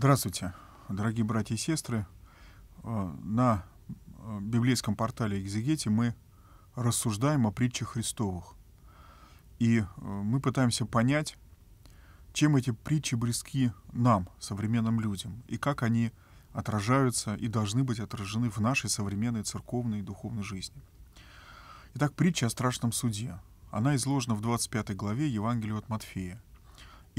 Здравствуйте, дорогие братья и сестры. Э, на э, библейском портале «Экзегете» мы рассуждаем о притчах Христовых. И э, мы пытаемся понять, чем эти притчи близки нам, современным людям, и как они отражаются и должны быть отражены в нашей современной церковной и духовной жизни. Итак, притча о страшном суде. Она изложена в 25 главе Евангелия от Матфея –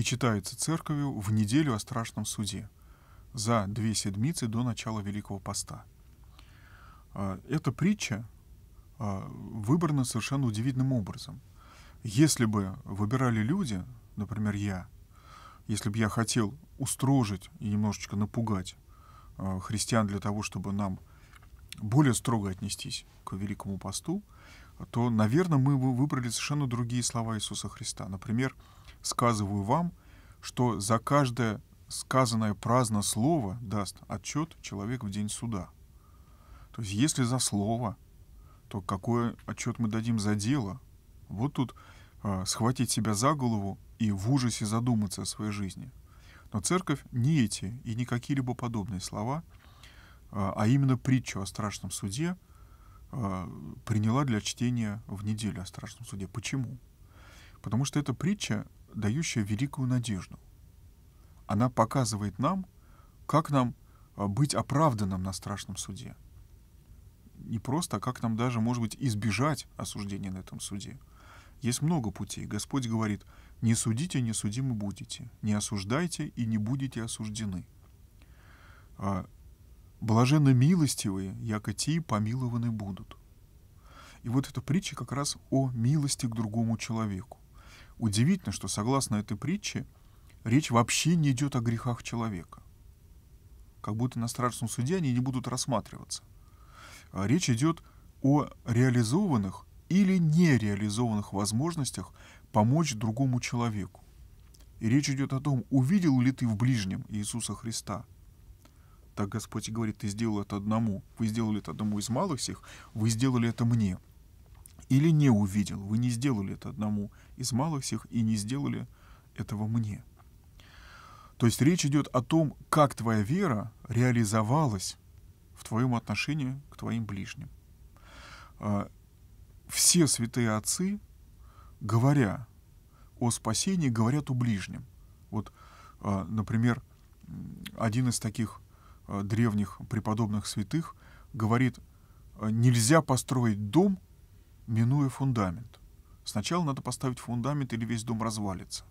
и читается церковью в неделю о страшном суде за две седмицы до начала Великого Поста. А, эта притча а, выбрана совершенно удивительным образом. Если бы выбирали люди, например, я, если бы я хотел устрожить и немножечко напугать а, христиан для того, чтобы нам более строго отнестись к Великому Посту, то, наверное, мы бы выбрали совершенно другие слова Иисуса Христа. Например, сказываю вам, что за каждое сказанное праздно слово даст отчет человек в день суда. То есть если за слово, то какой отчет мы дадим за дело? Вот тут э, схватить себя за голову и в ужасе задуматься о своей жизни. Но церковь не эти и не какие-либо подобные слова, э, а именно притчу о страшном суде э, приняла для чтения в неделю о страшном суде. Почему? Потому что эта притча дающая великую надежду. Она показывает нам, как нам а, быть оправданным на страшном суде. Не просто, а как нам даже, может быть, избежать осуждения на этом суде. Есть много путей. Господь говорит, не судите, не судимы будете, не осуждайте и не будете осуждены. А, Блаженно милостивые, яко те помилованы будут. И вот эта притча как раз о милости к другому человеку. Удивительно, что согласно этой притче речь вообще не идет о грехах человека. Как будто на страшном суде они не будут рассматриваться. А речь идет о реализованных или нереализованных возможностях помочь другому человеку. И речь идет о том, увидел ли ты в ближнем Иисуса Христа. Так Господь и говорит, ты сделал это одному, вы сделали это одному из малых всех, вы сделали это мне – или не увидел. Вы не сделали это одному из малых всех и не сделали этого мне. То есть речь идет о том, как твоя вера реализовалась в твоем отношении к твоим ближним. А, все святые отцы, говоря о спасении, говорят о ближнем. Вот, а, например, один из таких а, древних преподобных святых говорит, нельзя построить дом, минуя фундамент. Сначала надо поставить фундамент, или весь дом развалится.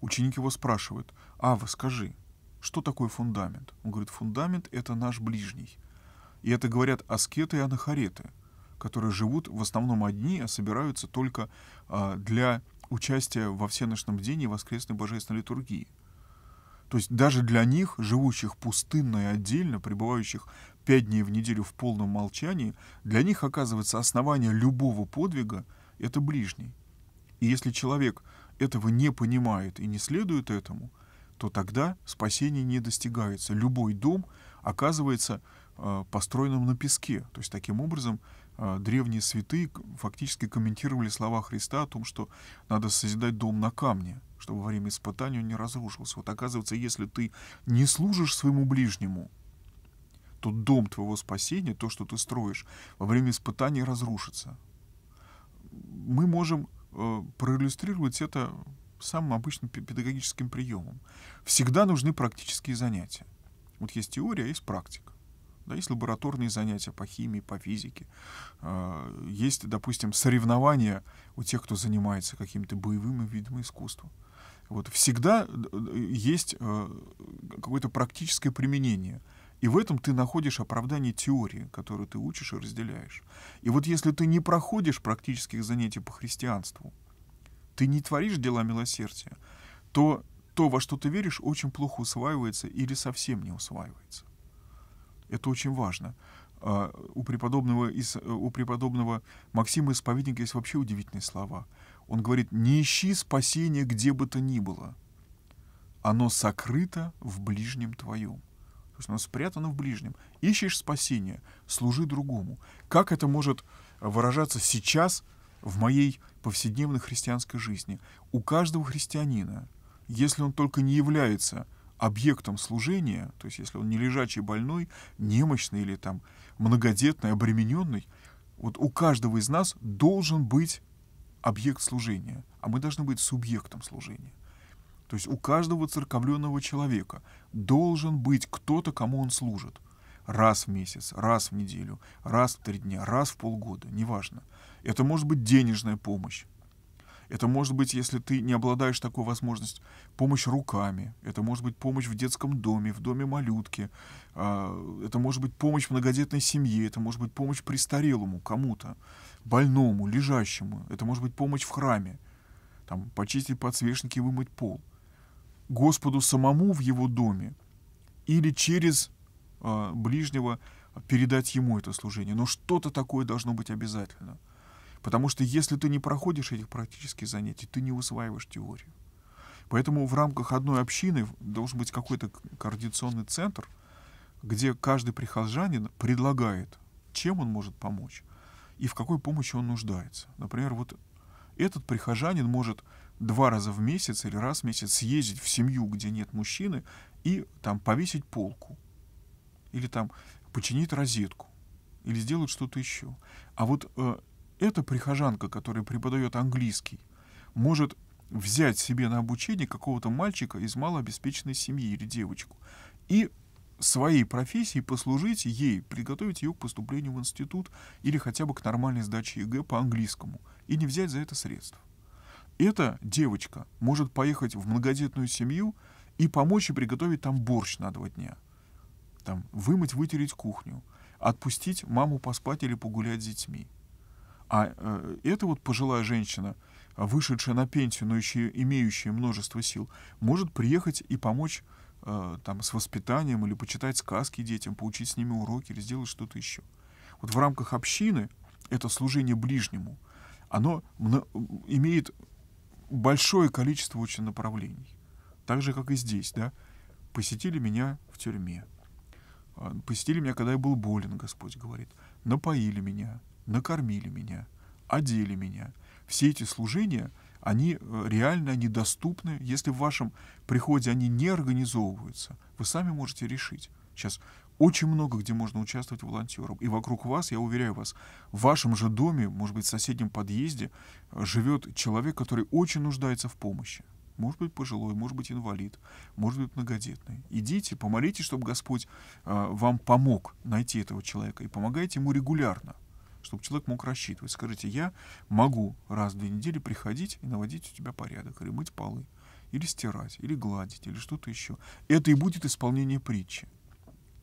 Ученик его спрашивает, Ава, скажи, что такое фундамент? Он говорит, фундамент – это наш ближний. И это говорят аскеты и анахареты, которые живут в основном одни, а собираются только а, для участия во всеночном день и воскресной божественной литургии – то есть даже для них, живущих пустынно и отдельно, пребывающих пять дней в неделю в полном молчании, для них, оказывается, основание любого подвига — это ближний. И если человек этого не понимает и не следует этому, то тогда спасение не достигается. Любой дом оказывается Э, построенном на песке. То есть таким образом э, древние святые фактически комментировали слова Христа о том, что надо созидать дом на камне, чтобы во время испытания он не разрушился. Вот оказывается, если ты не служишь своему ближнему, то дом твоего спасения, то, что ты строишь, во время испытаний разрушится. Мы можем э, проиллюстрировать это самым обычным педагогическим приемом. Всегда нужны практические занятия. Вот есть теория, а есть практика. Да, есть лабораторные занятия по химии, по физике. А, есть, допустим, соревнования у тех, кто занимается какими-то боевыми видами искусства. Вот всегда э, есть э, какое-то практическое применение. И в этом ты находишь оправдание теории, которую ты учишь и разделяешь. И вот если ты не проходишь практических занятий по христианству, ты не творишь дела милосердия, то то, во что ты веришь, очень плохо усваивается или совсем не усваивается. Это очень важно. А, у преподобного, э, у преподобного Максима Исповедника есть вообще удивительные слова. Он говорит, не ищи спасения где бы то ни было. Оно сокрыто в ближнем твоем. То есть оно спрятано в ближнем. Ищешь спасение, служи другому. Как это может выражаться сейчас в моей повседневной христианской жизни? У каждого христианина, если он только не является объектом служения, то есть если он не лежачий больной, немощный или там многодетный, обремененный, вот у каждого из нас должен быть объект служения, а мы должны быть субъектом служения. То есть у каждого церковленного человека должен быть кто-то, кому он служит. Раз в месяц, раз в неделю, раз в три дня, раз в полгода, неважно. Это может быть денежная помощь, это может быть, если ты не обладаешь такой возможностью, помощь руками. Это может быть помощь в детском доме, в доме малютки. А, это может быть помощь многодетной семье. Это может быть помощь престарелому кому-то, больному, лежащему. Это может быть помощь в храме. Там, почистить подсвечники и вымыть пол. Господу самому в его доме или через а, ближнего передать ему это служение. Но что-то такое должно быть обязательно – Потому что если ты не проходишь этих практических занятий, ты не усваиваешь теорию. Поэтому в рамках одной общины должен быть какой-то координационный центр, где каждый прихожанин предлагает, чем он может помочь и в какой помощи он нуждается. Например, вот этот прихожанин может два раза в месяц или раз в месяц съездить в семью, где нет мужчины, и там повесить полку, или там починить розетку, или сделать что-то еще. А вот э, эта прихожанка, которая преподает английский, может взять себе на обучение какого-то мальчика из малообеспеченной семьи или девочку и своей профессии послужить ей, приготовить ее к поступлению в институт или хотя бы к нормальной сдаче ЕГЭ по английскому и не взять за это средств. Эта девочка может поехать в многодетную семью и помочь и приготовить там борщ на два дня. Там вымыть, вытереть кухню, отпустить маму поспать или погулять с детьми. А э, эта вот пожилая женщина, вышедшая на пенсию, но еще имеющая множество сил, может приехать и помочь э, там, с воспитанием или почитать сказки детям, поучить с ними уроки или сделать что-то еще. Вот в рамках общины это служение ближнему, оно имеет большое количество очень направлений. Так же, как и здесь, да, посетили меня в тюрьме, посетили меня, когда я был болен, Господь говорит, напоили меня, накормили меня, одели меня. Все эти служения, они э, реально недоступны. Если в вашем приходе они не организовываются, вы сами можете решить. Сейчас очень много где можно участвовать волонтером. И вокруг вас, я уверяю вас, в вашем же доме, может быть, в соседнем подъезде э, живет человек, который очень нуждается в помощи. Может быть, пожилой, может быть, инвалид, может быть, многодетный. Идите, помолитесь, чтобы Господь э, вам помог найти этого человека и помогайте ему регулярно чтобы человек мог рассчитывать. Скажите, я могу раз в две недели приходить и наводить у тебя порядок, или мыть полы, или стирать, или гладить, или что-то еще. Это и будет исполнение притчи.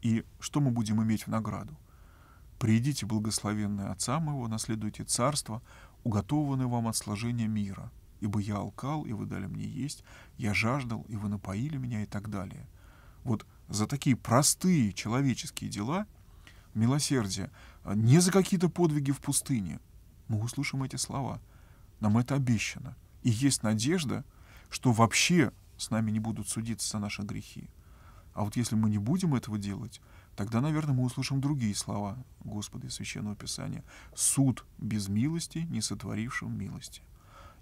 И что мы будем иметь в награду? «Приидите, благословенные Отца Моего, наследуйте царство, уготованное вам от сложения мира. Ибо я алкал, и вы дали мне есть, я жаждал, и вы напоили меня» и так далее. Вот за такие простые человеческие дела – милосердия, а не за какие-то подвиги в пустыне. Мы услышим эти слова. Нам это обещано. И есть надежда, что вообще с нами не будут судиться за наши грехи. А вот если мы не будем этого делать, тогда, наверное, мы услышим другие слова Господа из Священного Писания. «Суд без милости, не сотворившим милости».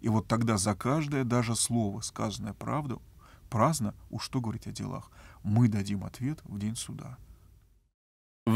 И вот тогда за каждое даже слово, сказанное правду, праздно, уж что говорить о делах, мы дадим ответ в день суда.